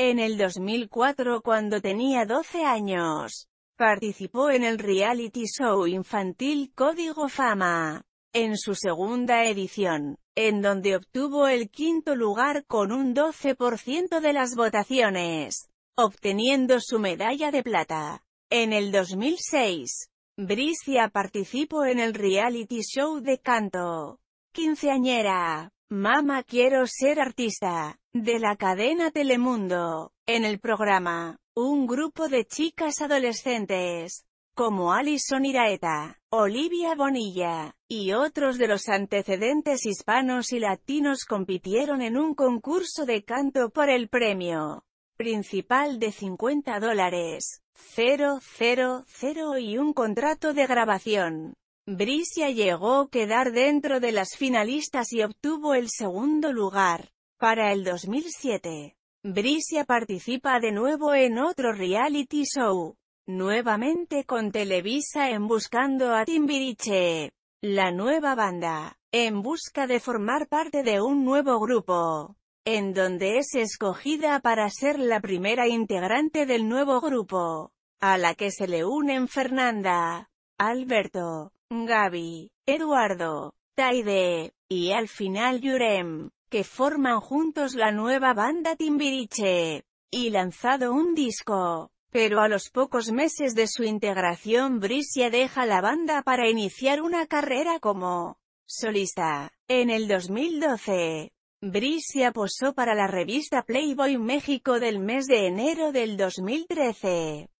En el 2004 cuando tenía 12 años, participó en el reality show infantil Código Fama, en su segunda edición, en donde obtuvo el quinto lugar con un 12% de las votaciones, obteniendo su medalla de plata. En el 2006, Bricia participó en el reality show de canto. Quinceañera. Mama quiero ser artista de la cadena Telemundo. En el programa, un grupo de chicas adolescentes, como Alison Iraeta, Olivia Bonilla, y otros de los antecedentes hispanos y latinos compitieron en un concurso de canto por el premio principal de 50 dólares, 000 y un contrato de grabación. Brisia llegó a quedar dentro de las finalistas y obtuvo el segundo lugar. Para el 2007, Brisia participa de nuevo en otro reality show, nuevamente con Televisa en Buscando a Timbiriche, la nueva banda, en busca de formar parte de un nuevo grupo, en donde es escogida para ser la primera integrante del nuevo grupo, a la que se le unen Fernanda, Alberto, Gaby, Eduardo, Taide, y al final Yurem que forman juntos la nueva banda Timbiriche, y lanzado un disco. Pero a los pocos meses de su integración Brisia deja la banda para iniciar una carrera como solista. En el 2012, Brisia posó para la revista Playboy México del mes de enero del 2013.